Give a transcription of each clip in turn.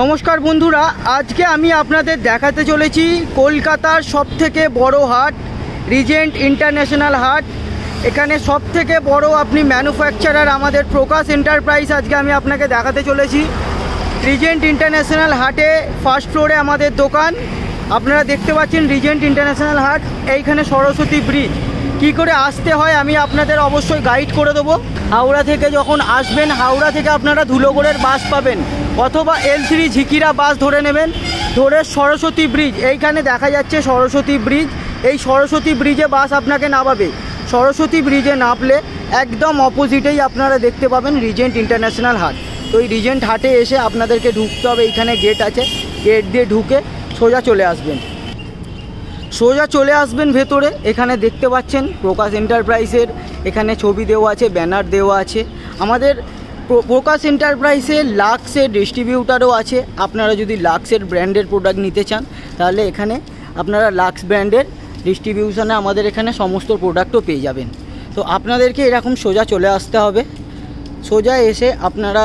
নমস্কার বন্ধুরা আজকে আমি আপনাদের দেখাতে চলেছি কলকাতার সব থেকে বড় হাট রিজেন্ট ইন্টারন্যাশনাল হাট এখানে সব থেকে বড়ো আপনি ম্যানুফ্যাকচারার আমাদের প্রকাশ এন্টারপ্রাইজ আজকে আমি আপনাকে দেখাতে চলেছি রিজেন্ট ইন্টারন্যাশনাল হাটে ফার্স্ট ফ্লোরে আমাদের দোকান আপনারা দেখতে পাচ্ছেন রিজেন্ট ইন্টারন্যাশনাল হাট এইখানে সরস্বতী ব্রিজ কি করে আসতে হয় আমি আপনাদের অবশ্যই গাইড করে দেবো হাওড়া থেকে যখন আসবেন হাওড়া থেকে আপনারা ধুলোগড়ের বাস পাবেন অথবা এল থ্রি ঝিকিরা বাস ধরে নেবেন ধরে সরস্বতী ব্রিজ এইখানে দেখা যাচ্ছে সরস্বতী ব্রিজ এই সরস্বতী ব্রিজে বাস আপনাকে নামাবে সরস্বতী ব্রিজে নামলে একদম অপোজিটেই আপনারা দেখতে পাবেন রিজেন্ট ইন্টারন্যাশনাল হাট তো এই রিজেন্ট হাটে এসে আপনাদেরকে ঢুকতে হবে এইখানে গেট আছে গেট দিয়ে ঢুকে সোজা চলে আসবেন সোজা চলে আসবেন ভেতরে এখানে দেখতে পাচ্ছেন প্রকাশ এন্টারপ্রাইজের এখানে ছবি দেওয়া আছে ব্যানার দেওয়া আছে আমাদের প্রকাশ এন্টারপ্রাইজে লাক্সের ডিস্ট্রিবিউটারও আছে আপনারা যদি লাক্সের ব্র্যান্ডের প্রোডাক্ট নিতে চান তাহলে এখানে আপনারা লাক্স ব্র্যান্ডের ডিস্ট্রিবিউশনে আমাদের এখানে সমস্ত প্রোডাক্টও পেয়ে যাবেন তো আপনাদেরকে এরকম সোজা চলে আসতে হবে সোজা এসে আপনারা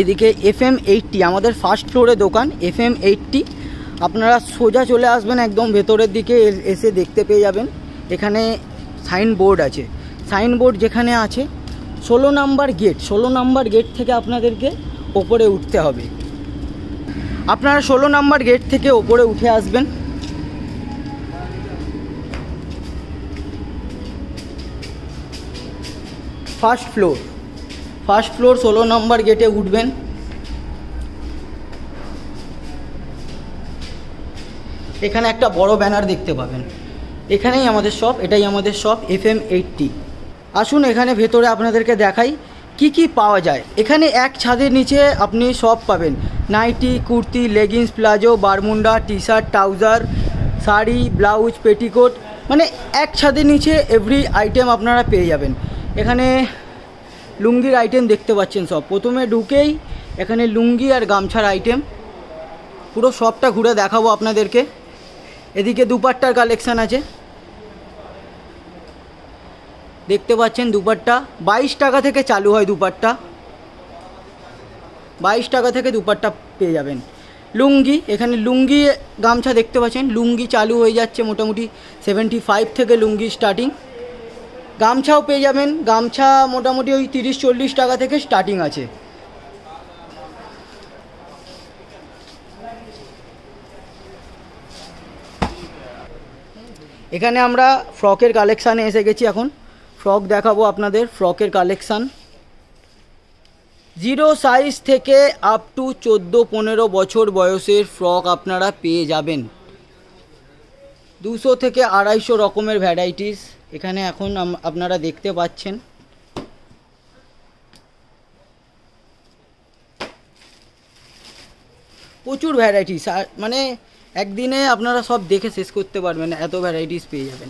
এদিকে এফ এম এইটটি আমাদের ফার্স্ট ফ্লোরে দোকান এফ এম এইটটি আপনারা সোজা চলে আসবেন একদম ভেতরের দিকে এসে দেখতে পেয়ে যাবেন এখানে সাইনবোর্ড আছে সাইনবোর্ড যেখানে আছে ষোলো নাম্বার গেট ষোলো নাম্বার গেট থেকে আপনাদেরকে ওপরে উঠতে হবে আপনারা ষোলো নাম্বার গেট থেকে ওপরে উঠে আসবেন ফার্স্ট ফ্লোর ফার্স্ট ফ্লোর ষোলো নম্বর গেটে উঠবেন এখানে একটা বড় ব্যানার দেখতে পাবেন এখানেই আমাদের শপ এটাই আমাদের শপ এফ এম এইটটি আসুন এখানে ভেতরে আপনাদেরকে দেখাই কি কি পাওয়া যায় এখানে এক ছাদের নিচে আপনি সব পাবেন nightie kurti leggings palazzo Bermuda T shirt trouser sari blouse petticoat মানে এক ছাদের নিচে এভরি আইটেম আপনারা পেয়ে যাবেন এখানে লুঙ্গির আইটেম দেখতে পাচ্ছেন সব প্রথমে ঢুকেই এখানে লুঙ্গি আর গামছার আইটেম পুরো সবটা ঘুরে দেখাবো আপনাদেরকে এদিকে দুপাট্টার কালেকশান আছে দেখতে পাচ্ছেন দুপাট্টা বাইশ টাকা থেকে চালু হয় দুপাট্টা বাইশ টাকা থেকে দুপাট্টা পেয়ে যাবেন লুঙ্গি এখানে লুঙ্গি গামছা দেখতে পাচ্ছেন লুঙ্গি চালু হয়ে যাচ্ছে মোটামুটি সেভেন্টি ফাইভ থেকে লুঙ্গি স্টার্টিং গামছাও পেয়ে যাবেন গামছা মোটামুটি ওই তিরিশ চল্লিশ টাকা থেকে স্টার্টিং আছে এখানে আমরা ফ্রকের কালেকশানে এসে গেছি এখন ফ্রক দেখাবো আপনাদের ফ্রকের কালেকশান জিরো সাইজ থেকে আপ টু চোদ্দো পনেরো বছর বয়সের ফ্রক আপনারা পেয়ে যাবেন দুশো থেকে আড়াইশো রকমের ভ্যারাইটিস এখানে এখন আপনারা দেখতে পাচ্ছেন প্রচুর ভ্যারাইটিস মানে একদিনে আপনারা সব দেখে শেষ করতে পারবেন এত ভ্যারাইটিস পেয়ে যাবেন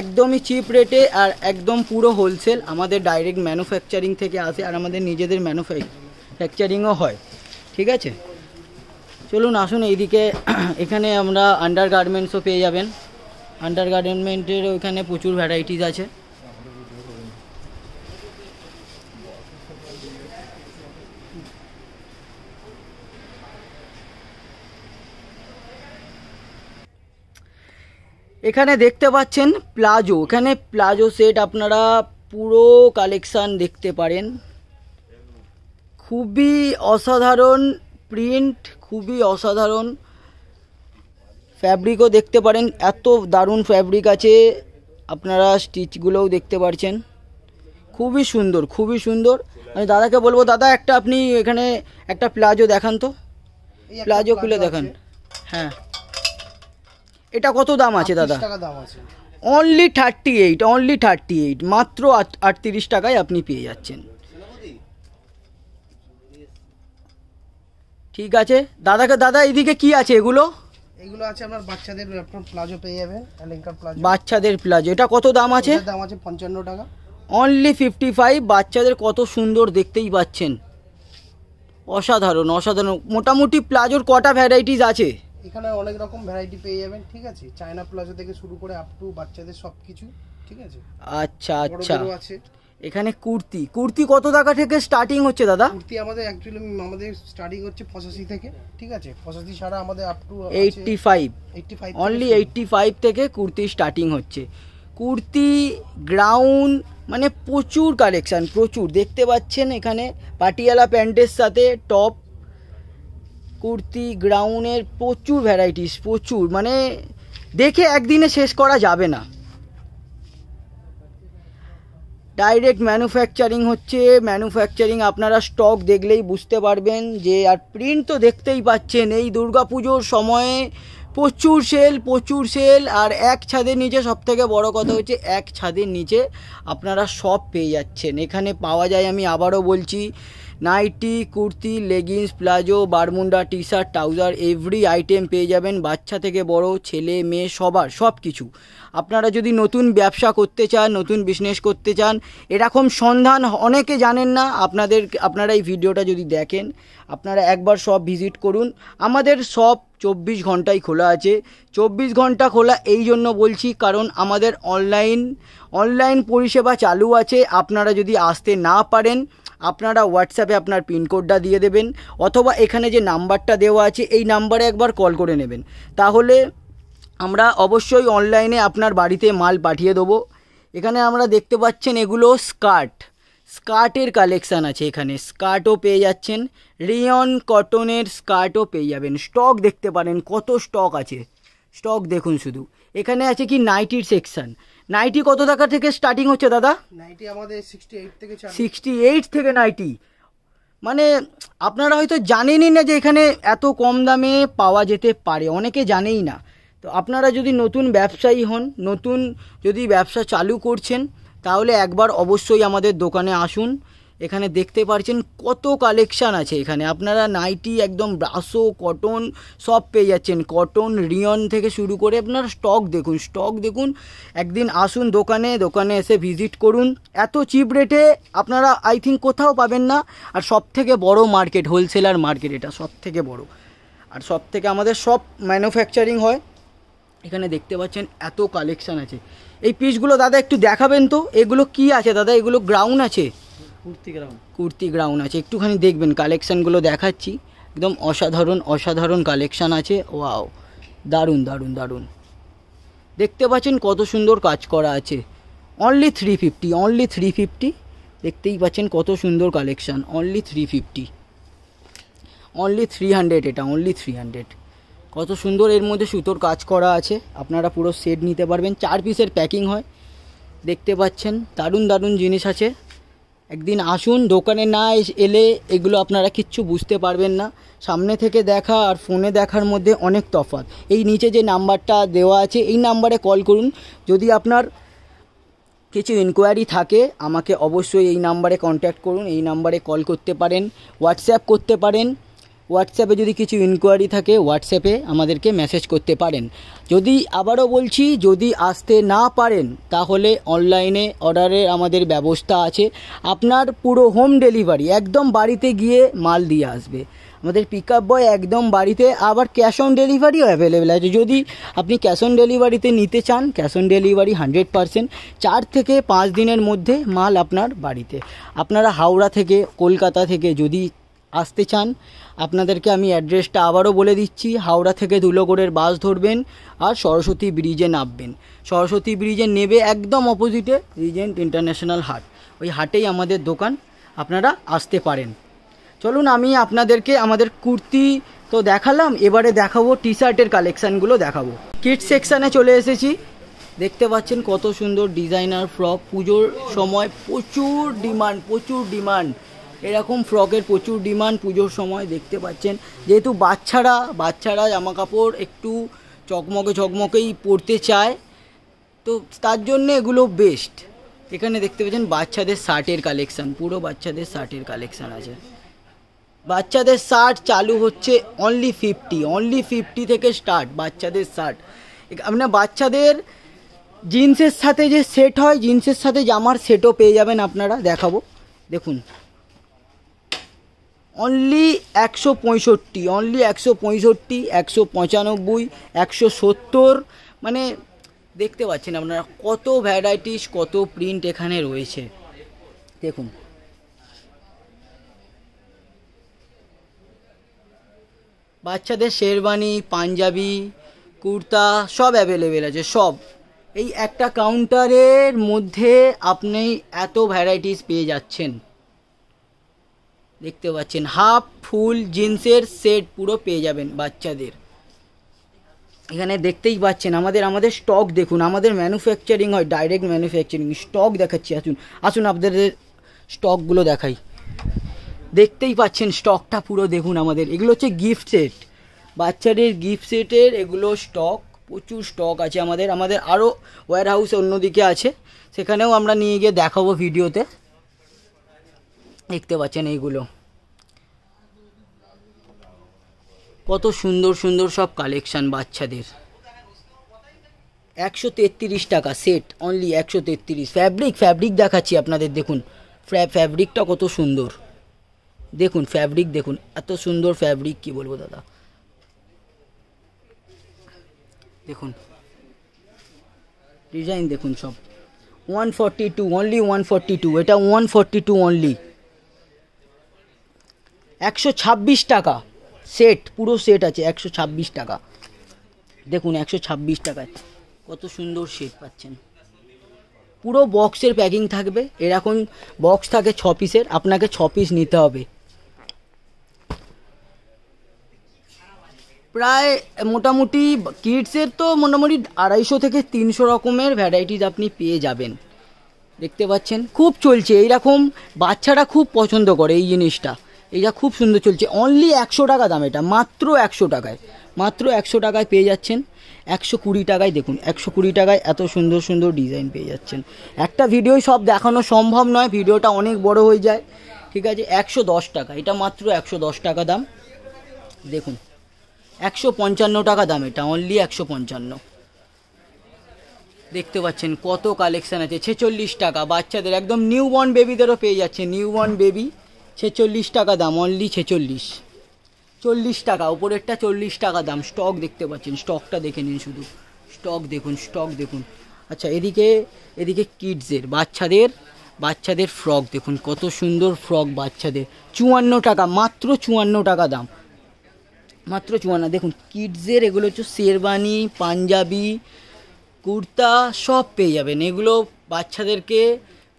একদমই চিপ রেটে আর একদম পুরো হোলসেল আমাদের ডাইরেক্ট ম্যানুফ্যাকচারিং থেকে আসে আর আমাদের নিজেদের ম্যানুফ্যাকচারিংও হয় ঠিক আছে চলুন আসুন এইদিকে এখানে আমরা আন্ডার গার্মেন্টসও পেয়ে যাবেন আন্ডার গার্মেন্টের ওইখানে প্রচুর ভ্যারাইটিস আছে এখানে দেখতে পাচ্ছেন প্লাজো এখানে প্লাজো সেট আপনারা পুরো কালেকশান দেখতে পারেন খুবই অসাধারণ প্রিন্ট খুবই অসাধারণ ফ্যাব্রিকও দেখতে পারেন এত দারুণ ফ্যাব্রিক আছে আপনারা স্টিচগুলোও দেখতে পারছেন খুবই সুন্দর খুবই সুন্দর আমি দাদাকে বলবো দাদা একটা আপনি এখানে একটা প্লাজো দেখান তো প্লাজো খুলে দেখান হ্যাঁ এটা কত দাম আছে দাদা only thirty eight only thirty eight মাত্র আটত্রিশ টাকায় আপনি পেয়ে যাচ্ছেন ঠিক আছে দাদাকে দাদা এদিকে কি আছে এগুলো এগুলো আছে আপনার বাচ্চাদের প্লাজো পেয়ে যাবেন প্লাজো বাচ্চাদের প্লাজো এটা কত দাম আছে দাম আছে পঞ্চান্ন টাকা অনলি ফিফটি ফাইভ বাচ্চাদের কত সুন্দর দেখতেই পাচ্ছেন অসাধারণ অসাধারণ মোটামুটি প্লাজোর কটা ভ্যারাইটিস আছে এখানে অনেক রকম ভ্যারাইটি পেয়ে যাবেন ঠিক আছে চায়না প্লাজা থেকে শুরু করে আপ টু বাচ্চাদের সব কিছু ঠিক আছে আচ্ছা আচ্ছা আছে এখানে কুর্তি কুর্তি কত টাকা থেকে স্টার্টিং হচ্ছে দাদা কুর্তি আমাদের অ্যাকচুয়ালি আমাদের স্টার্টিং হচ্ছে 85 থেকে ঠিক আছে 85 ছাড়া আমাদের up to 85 five eighty five only eighty five থেকে কুর্তি স্টার্টিং হচ্ছে কুর্তি গ্রাউন্ড মানে প্রচুর কালেকশান প্রচুর দেখতে পাচ্ছেন এখানে পাটিয়ালা প্যান্টের সাথে টপ কুর্তি গ্রাউনের প্রচুর ভ্যারাইটিস প্রচুর মানে দেখে একদিনে শেষ করা যাবে না ডাইরেক্ট ম্যানুফ্যাকচারিং হচ্ছে ম্যানুফ্যাকচারিং আপনারা স্টক দেখলেই বুঝতে পারবেন যে আর প্রিন্ট তো দেখতেই পাচ্ছেন এই দুর্গাপুজোর সময়ে প্রচুর সেল প্রচুর সেল আর এক ছাদের নিচে থেকে বড়ো কথা হচ্ছে এক ছাদের নিচে আপনারা সব পেয়ে যাচ্ছেন এখানে পাওয়া যায় আমি আবারও বলছি nightie kurti leggings palazzo Bermuda T shirt trouser every item পেয়ে যাবেন বাচ্চা থেকে বড় ছেলে মেয়ে সবার সব কিছু আপনারা যদি নতুন ব্যবসা করতে চান নতুন বিজনেস করতে চান এরকম সন্ধান অনেকে জানেন না আপনাদের আপনারা এই ভিডিওটা যদি দেখেন আপনারা একবার সব ভিজিট করুন আমাদের সব চব্বিশ ঘন্টাই খোলা আছে চব্বিশ ঘন্টা খোলা এই জন্য বলছি কারণ আমাদের অনলাইন অনলাইন পরিষেবা চালু আছে আপনারা যদি আসতে না পারেন আপনারা হোয়াটসঅ্যাপে আপনার পিনকোডটা দিয়ে দেবেন অথবা এখানে যে নাম্বারটা দেওয়া আছে এই নাম্বারে একবার কল করে নেবেন তাহলে আমরা অবশ্যই অনলাইনে আপনার বাড়িতে মাল পাঠিয়ে দেবো এখানে আমরা দেখতে পাচ্ছেন এগুলো স্কার্ট স্কার্টের কালেকশান আছে এখানে স্কার্টও পেয়ে যাচ্ছেন রিয়ন কটনের স্কার্টও পেয়ে যাবেন স্টক দেখতে পারেন কত স্টক আছে স্টক দেখুন শুধু এখানে আছে কি নাইটির সেকশান নাইটি কত টাকা থেকে স্টার্টিং হচ্ছে দাদা নাইটি আমাদের 68 থেকে থেকে নাইটি মানে আপনারা হয়তো জানেনই না যে এখানে এত কম দামে পাওয়া যেতে পারে অনেকে জানেই না তো আপনারা যদি নতুন ব্যবসায়ী হন নতুন যদি ব্যবসা চালু করছেন তাহলে একবার অবশ্যই আমাদের দোকানে আসুন এখানে দেখতে পারছেন কত কালেকশান আছে এখানে আপনারা নাইটি একদম ব্রাসো কটন সব পেয়ে যাচ্ছেন কটন রিয়ন থেকে শুরু করে আপনার স্টক দেখুন স্টক দেখুন একদিন আসুন দোকানে দোকানে এসে ভিজিট করুন এত চিপ রেটে আপনারা আই থিঙ্ক কোথাও পাবেন না আর সব থেকে বড় মার্কেট হোলসেলার মার্কেট এটা সব থেকে বড় আর সব থেকে আমাদের সব ম্যানুফ্যাকচারিং হয় এখানে দেখতে পাচ্ছেন এত কালেকশান আছে এই পিসগুলো দাদা একটু দেখাবেন তো এগুলো কি আছে দাদা এগুলো গ্রাউন্ড আছে কুর্তি গ্রাউন্ড কুর্তি গ্রাউন্ড আছে একটুখানি দেখবেন কালেকশানগুলো দেখাচ্ছি একদম অসাধারণ অসাধারণ কালেকশান আছে ওয়াও দারুণ দারুণ দারুণ দেখতে পাচ্ছেন কত সুন্দর কাজ করা আছে only three fifty only three fifty দেখতেই পাচ্ছেন কত সুন্দর collection only three fifty only three hundred এটা অনলি থ্রি হান্ড্রেড কত সুন্দর এর মধ্যে সুতোর কাজ করা আছে আপনারা পুরো সেট নিতে পারবেন চার পিসের প্যাকিং হয় দেখতে পাচ্ছেন দারুণ দারুণ জিনিস আছে একদিন আসুন দোকানে না এলে এগুলো আপনারা কিচ্ছু বুঝতে পারবেন না সামনে থেকে দেখা আর ফোনে দেখার মধ্যে অনেক তফাৎ এই নিচে যে নাম্বারটা দেওয়া আছে এই নাম্বারে কল করুন যদি আপনার কিছু ইনকোয়ারি থাকে আমাকে অবশ্যই এই নাম্বারে কন্ট্যাক্ট করুন এই নাম্বারে কল করতে পারেন হোয়াটসঅ্যাপ করতে পারেন হোয়াটসঅ্যাপে যদি কিছু ইনকোয়ারি থাকে হোয়াটসঅ্যাপে আমাদেরকে মেসেজ করতে পারেন যদি আবারও বলছি যদি আসতে না পারেন তাহলে অনলাইনে অর্ডারের আমাদের ব্যবস্থা আছে আপনার পুরো হোম ডেলিভারি একদম বাড়িতে গিয়ে মাল দিয়ে আসবে আমাদের পিক আপ বয় একদম বাড়িতে আবার ক্যাশ অন ডেলিভারিও অ্যাভেলেবেল আছে যদি আপনি ক্যাশ অন ডেলিভারিতে নিতে চান cash on delivery hundred percent চার থেকে পাঁচ দিনের মধ্যে মাল আপনার বাড়িতে আপনারা হাওড়া থেকে কলকাতা থেকে যদি আসতে চান আপনাদেরকে আমি অ্যাড্রেসটা আবারও বলে দিচ্ছি হাওড়া থেকে ধুলোগড়ের বাস ধরবেন আর সরস্বতী ব্রিজে নামবেন সরস্বতী ব্রিজে নেবে একদম অপোজিটে রিজেন্ট ইন্টারন্যাশনাল হাট ওই হাটেই আমাদের দোকান আপনারা আসতে পারেন চলুন আমি আপনাদেরকে আমাদের কুর্তি তো দেখালাম এবারে দেখাবো টি শার্টের কালেকশানগুলো দেখাবো কিট সেকশানে চলে এসেছি দেখতে পাচ্ছেন কত সুন্দর ডিজাইনার ফ্রক পুজোর সময় প্রচুর ডিমান্ড প্রচুর ডিমান্ড এরকম ফ্রকের প্রচুর ডিমান্ড পুজোর সময় দেখতে পাচ্ছেন যেহেতু বাচ্চারা বাচ্চারা জামা কাপড় একটু চকমকে চকমকেই পরতে চায় তো তার জন্য এগুলো বেস্ট এখানে দেখতে পাচ্ছেন বাচ্চাদের শার্টের কালেকশান পুরো বাচ্চাদের শার্টের কালেকশান আছে বাচ্চাদের শার্ট চালু হচ্ছে অনলি ফিফটি অনলি ফিফটি থেকে স্টার্ট বাচ্চাদের শার্ট আপনার মানে বাচ্চাদের জিন্সের সাথে যে সেট হয় জিন্সের সাথে জামার সেটও পেয়ে যাবেন আপনারা দেখাবো দেখুন অনলি একশো পঁয়ষট্টি অনলি একশো পঁয়ষট্টি একশো পঁচানব্বই একশো সত্তর মানে দেখতে পাচ্ছেন আপনারা কত ভ্যারাইটিস কত প্রিন্ট এখানে রয়েছে দেখুন বাচ্চাদের শেরবানি পাঞ্জাবি কুর্তা সব অ্যাভেলেবেল আছে সব এই একটা কাউন্টারের মধ্যে আপনি এত ভ্যারাইটিস পেয়ে যাচ্ছেন দেখতে পাচ্ছেন হাফ ফুল জিন্সের সেট পুরো পেয়ে যাবেন বাচ্চাদের এখানে দেখতেই পাচ্ছেন আমাদের আমাদের স্টক দেখুন আমাদের ম্যানুফ্যাকচারিং হয় ডাইরেক্ট ম্যানুফ্যাকচারিং স্টক দেখাচ্ছি আসুন আসুন আপনাদের স্টকগুলো দেখাই দেখতেই পাচ্ছেন স্টকটা পুরো দেখুন আমাদের এগুলো হচ্ছে গিফট সেট বাচ্চাদের গিফট সেটের এগুলো স্টক প্রচুর স্টক আছে আমাদের আমাদের আরও ওয়্যার হাউস অন্যদিকে আছে সেখানেও আমরা নিয়ে গিয়ে দেখাবো ভিডিওতে দেখতে পাচ্ছেন এইগুলো কত সুন্দর সুন্দর সব কালেকশান বাচ্চাদের একশো তেত্রিশ টাকা সেট অনলি একশো তেত্রিশ ফ্যাব্রিক ফ্যাব্রিক দেখাচ্ছি আপনাদের দেখুন ফ্যাব্রিকটা কত সুন্দর দেখুন ফ্যাব্রিক দেখুন এত সুন্দর ফ্যাব্রিক কি বলবো দাদা দেখুন ডিজাইন দেখুন সব one forty two only one forty two এটা ওয়ান ফর্টি টু অনলি একশো ছাব্বিশ টাকা সেট পুরো সেট আছে একশো ছাব্বিশ টাকা দেখুন একশো ছাব্বিশ টাকায় কত সুন্দর সেট পাচ্ছেন পুরো বক্সের প্যাকিং থাকবে এরকম বক্স থাকে ছ পিসের আপনাকে ছ পিস নিতে হবে প্রায় মোটামুটি কিডসের তো মোটামুটি আড়াইশো থেকে তিনশো রকমের ভ্যারাইটিস আপনি পেয়ে যাবেন দেখতে পাচ্ছেন খুব চলছে এইরকম বাচ্চারা খুব পছন্দ করে এই জিনিসটা এটা খুব সুন্দর চলছে অনলি একশো টাকা দাম এটা মাত্র একশো টাকায় মাত্র একশো টাকায় পেয়ে যাচ্ছেন একশো কুড়ি টাকায় দেখুন একশো কুড়ি টাকায় এত সুন্দর সুন্দর ডিজাইন পেয়ে যাচ্ছেন একটা ভিডিওই সব দেখানো সম্ভব নয় ভিডিওটা অনেক বড় হয়ে যায় ঠিক আছে একশো দশ টাকা এটা মাত্র একশো দশ টাকা দাম দেখুন একশো পঞ্চান্ন টাকা দাম এটা অনলি একশো পঞ্চান্ন দেখতে পাচ্ছেন কত কালেকশান আছে ছেচল্লিশ টাকা বাচ্চাদের একদম নিউ বর্ন বেবিদেরও পেয়ে যাচ্ছে বর্ন বেবি ছেচল্লিশ টাকা দাম অনলি ছেচল্লিশ চল্লিশ টাকা ওপরেরটা চল্লিশ টাকা দাম স্টক দেখতে পাচ্ছেন স্টকটা দেখে নিন শুধু স্টক দেখুন স্টক দেখুন আচ্ছা এদিকে এদিকে কিডসের বাচ্চাদের বাচ্চাদের ফ্রক দেখুন কত সুন্দর ফ্রক বাচ্চাদের চুয়ান্ন টাকা মাত্র চুয়ান্ন টাকা দাম মাত্র চুয়ান্ন দেখুন কিডসের এগুলো হচ্ছে শেরবানি পাঞ্জাবি কুর্তা সব পেয়ে যাবেন এগুলো বাচ্চাদেরকে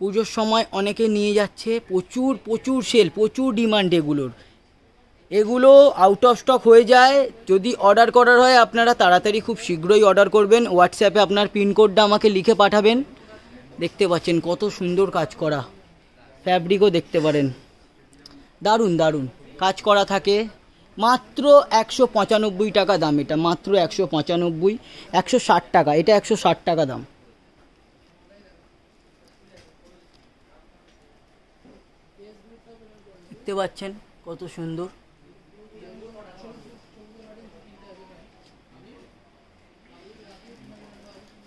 পুজোর সময় অনেকে নিয়ে যাচ্ছে প্রচুর প্রচুর সেল প্রচুর ডিমান্ড এগুলোর এগুলো আউট অফ স্টক হয়ে যায় যদি অর্ডার করার হয় আপনারা তাড়াতাড়ি খুব শীঘ্রই অর্ডার করবেন হোয়াটসঅ্যাপে আপনার পিনকোডটা আমাকে লিখে পাঠাবেন দেখতে পাচ্ছেন কত সুন্দর কাজ করা ফ্যাব্রিকও দেখতে পারেন দারুণ দারুণ কাজ করা থাকে মাত্র একশো পঁচানব্বই টাকা দাম এটা মাত্র একশো পঁচানব্বই একশো ষাট টাকা এটা একশো ষাট টাকা দাম দেখতে পাচ্ছেন কত সুন্দর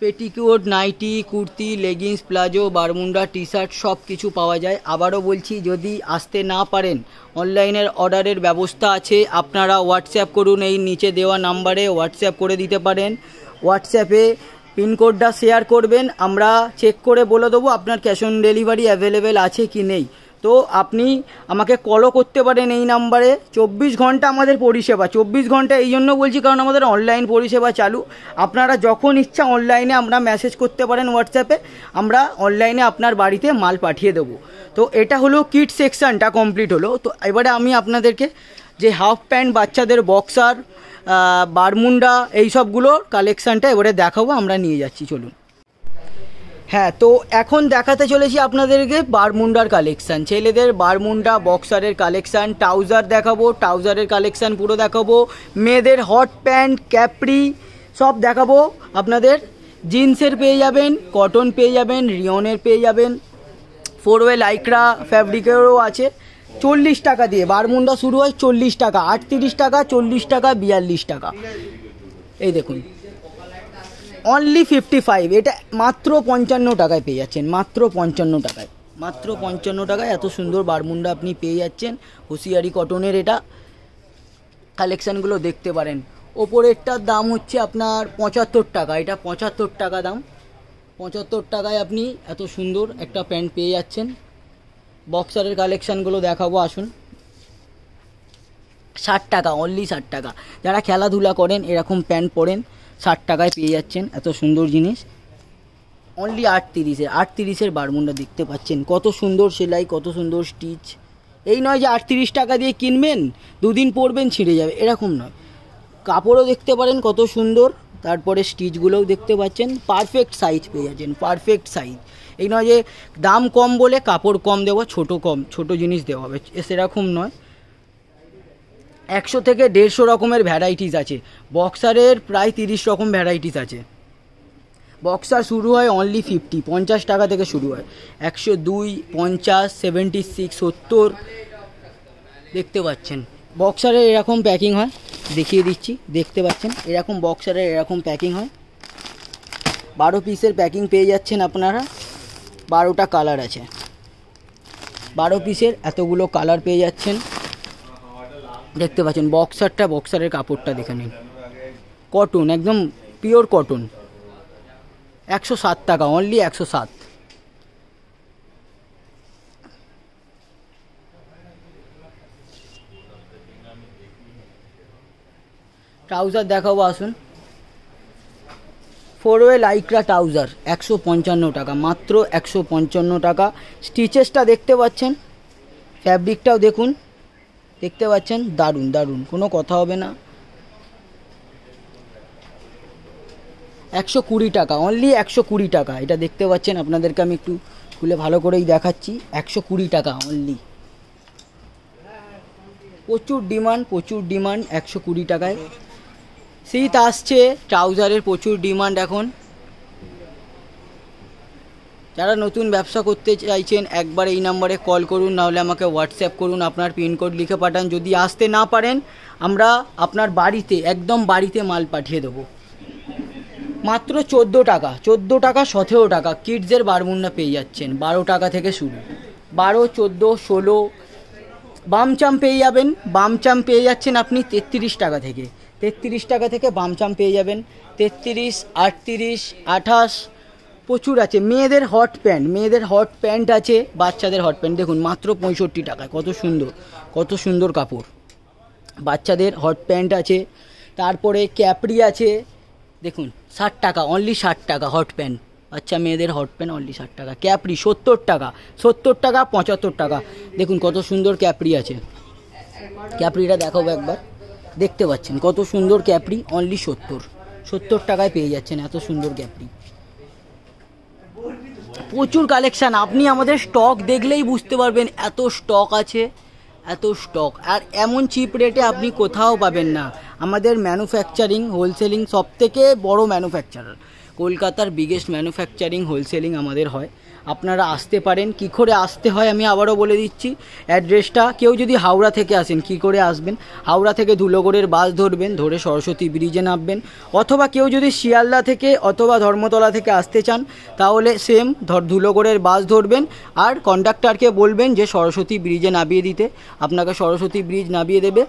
petticoat nightie kurti leggings palazzo Bermuda T shirt সব কিছু পাওয়া যায় আবারও বলছি যদি আসতে না পারেন অনলাইনের অর্ডারের ব্যবস্থা আছে আপনারা হোয়াটসঅ্যাপ করুন এই নিচে দেওয়া নাম্বারে হোয়াটসঅ্যাপ করে দিতে পারেন হোয়াটসঅ্যাপে পিনকোডটা শেয়ার করবেন আমরা চেক করে বলে দেবো আপনার ক্যাশ অন ডেলিভারি অ্যাভেলেবেল আছে কি নেই তো আপনি আমাকে কলও করতে পারেন এই নাম্বারে চব্বিশ ঘন্টা আমাদের পরিষেবা চব্বিশ ঘন্টা এই জন্য বলছি কারণ আমাদের অনলাইন পরিষেবা চালু আপনারা যখন ইচ্ছা অনলাইনে আমরা মেসেজ করতে পারেন হোয়াটসঅ্যাপে আমরা অনলাইনে আপনার বাড়িতে মাল পাঠিয়ে দেবো তো এটা হলো কিট সেকশানটা কমপ্লিট হলো তো এবারে আমি আপনাদেরকে যে হাফ প্যান্ট বাচ্চাদের বক্সার বারমুন্ডা এই সবগুলোর কালেকশানটা এবারে দেখাবো আমরা নিয়ে যাচ্ছি চলুন হ্যাঁ তো এখন দেখাতে চলেছি আপনাদেরকে বারমুন্ডার কালেকশান ছেলেদের বারমুন্ডা বক্সারের কালেকশান ট্রাউজার দেখাবো ট্রাউজারের কালেকশান পুরো দেখাবো মেয়েদের হট প্যান্ট ক্যাপ্রি সব দেখাবো আপনাদের জিন্সের পেয়ে যাবেন কটন পেয়ে যাবেন রিয়নের পেয়ে যাবেন ফোরওয়ে লাইক্রা ফ্যাব্রিকেরও আছে চল্লিশ টাকা দিয়ে বারমুন্ডা শুরু হয় চল্লিশ টাকা আটত্রিশ টাকা চল্লিশ টাকা বিয়াল্লিশ টাকা এই দেখুন অনলি ফিফটি ফাইভ এটা মাত্র পঞ্চান্ন টাকায় পেয়ে যাচ্ছেন মাত্র পঞ্চান্ন টাকায় মাত্র পঞ্চান্ন টাকায় এত সুন্দর বারমুন্ডা আপনি পেয়ে যাচ্ছেন হুঁশিয়ারি কটনের এটা কালেকশানগুলো দেখতে পারেন ওপরেরটার দাম হচ্ছে আপনার পঁচাত্তর টাকা এটা পঁচাত্তর টাকা দাম পঁচাত্তর টাকায় আপনি এত সুন্দর একটা প্যান্ট পেয়ে যাচ্ছেন বক্সারের কালেকশানগুলো দেখাবো আসুন ষাট টাকা অনলি ষাট টাকা যারা খেলাধুলা করেন এরকম প্যান্ট পরেন ষাট টাকায় পেয়ে যাচ্ছেন এত সুন্দর জিনিস অনলি আট তিরিশের আট তিরিশের বারমুন্ডা দেখতে পাচ্ছেন কত সুন্দর সেলাই কত সুন্দর স্টিচ এই নয় যে আট তিরিশ টাকা দিয়ে কিনবেন দুদিন পরবেন ছিঁড়ে যাবে এরকম নয় কাপড়ও দেখতে পারেন কত সুন্দর তারপরে স্টিচগুলোও দেখতে পাচ্ছেন পারফেক্ট সাইজ পেয়ে যাচ্ছেন পারফেক্ট সাইজ এই নয় যে দাম কম বলে কাপড় কম দেওয়া ছোট কম ছোট জিনিস দেওয়া হবে সেরকম নয় একশো থেকে দেড়শো রকমের ভ্যারাইটিস আছে বক্সারের প্রায় তিরিশ রকম ভ্যারাইটিস আছে বক্সার শুরু হয় অনলি ফিফটি পঞ্চাশ টাকা থেকে শুরু হয় একশো দুই পঞ্চাশ সেভেন্টি সিক্স সত্তর দেখতে পাচ্ছেন বক্সারের এরকম প্যাকিং হয় দেখিয়ে দিচ্ছি দেখতে পাচ্ছেন এরকম বক্সারের এরকম প্যাকিং হয় বারো পিসের প্যাকিং পেয়ে যাচ্ছেন আপনারা বারোটা কালার আছে বারো পিসের এতগুলো কালার পেয়ে যাচ্ছেন দেখতে পাচ্ছেন বক্সারটা বক্সারের কাপড়টা দেখে নিন কটন একদম পিওর কটন একশো সাত টাকা অনলি একশো সাত ট্রাউজার দেখাবো আসুন ফোরওয়ে লাইক্রা ট্রাউজার একশো পঞ্চান্ন টাকা মাত্র একশো পঞ্চান্ন টাকা স্টিচেসটা দেখতে পাচ্ছেন ফ্যাব্রিকটাও দেখুন দেখতে পাচ্ছেন দারুণ দারুণ কোনো কথা হবে না একশো কুড়ি টাকা অনলি একশো কুড়ি টাকা এটা দেখতে পাচ্ছেন আপনাদেরকে আমি একটু খুলে ভালো করেই দেখাচ্ছি একশো কুড়ি টাকা অনলি প্রচুর ডিমান্ড প্রচুর ডিমান্ড একশো কুড়ি টাকায় শীত আসছে ট্রাউজারের প্রচুর ডিমান্ড এখন যারা নতুন ব্যবসা করতে চাইছেন একবার এই নাম্বারে কল করুন নাহলে আমাকে হোয়াটসঅ্যাপ করুন আপনার পিনকোড লিখে পাঠান যদি আসতে না পারেন আমরা আপনার বাড়িতে একদম বাড়িতে মাল পাঠিয়ে দেবো মাত্র চোদ্দো টাকা চোদ্দো টাকা সতেরো টাকা কিডসের বারমুন্না পেয়ে যাচ্ছেন বারো টাকা থেকে শুরু বারো চোদ্দো ষোলো বামচাম পেয়ে যাবেন বামচাম পেয়ে যাচ্ছেন আপনি তেত্রিশ টাকা থেকে তেত্রিশ টাকা থেকে বামচাম পেয়ে যাবেন তেত্রিশ আটত্রিশ আঠাশ প্রচুর আছে মেয়েদের হট প্যান্ট মেয়েদের হট প্যান্ট আছে বাচ্চাদের হট প্যান্ট দেখুন মাত্র পঁয়ষট্টি টাকায় কত সুন্দর কত সুন্দর কাপড় বাচ্চাদের হট প্যান্ট আছে তারপরে ক্যাপরি আছে দেখুন ষাট টাকা অনলি ষাট টাকা হট প্যান্ট বাচ্চা মেয়েদের হট প্যান্ট অনলি ষাট টাকা ক্যাপরি সত্তর টাকা সত্তর টাকা পঁচাত্তর টাকা দেখুন কত সুন্দর ক্যাপরি আছে ক্যাপরিটা দেখাবো একবার দেখতে পাচ্ছেন কত সুন্দর ক্যাপরি অনলি সত্তর সত্তর টাকায় পেয়ে যাচ্ছেন এত সুন্দর ক্যাপরি প্রচুর কালেকশান আপনি আমাদের স্টক দেখলেই বুঝতে পারবেন এত স্টক আছে এত স্টক আর এমন চিপ রেটে আপনি কোথাও পাবেন না আমাদের ম্যানুফ্যাকচারিং হোলসেলিং সব থেকে বড়ো ম্যানুফ্যাকচারার কলকাতার বিগেস্ট ম্যানুফ্যাকচারিং হোলসেলিং আমাদের হয় আপনারা আসতে পারেন কি করে আসতে হয় আমি আবারও বলে দিচ্ছি অ্যাড্রেসটা কেউ যদি হাওড়া থেকে আসেন কি করে আসবেন হাওড়া থেকে ধুলোগড়ের বাস ধরবেন ধরে সরস্বতী ব্রিজে নামবেন অথবা কেউ যদি শিয়ালদা থেকে অথবা ধর্মতলা থেকে আসতে চান তাহলে সেম ধর ধুলোগড়ের বাস ধরবেন আর কন্ডাক্টারকে বলবেন যে সরস্বতী ব্রিজে নামিয়ে দিতে আপনাকে সরস্বতী ব্রিজ নামিয়ে দেবে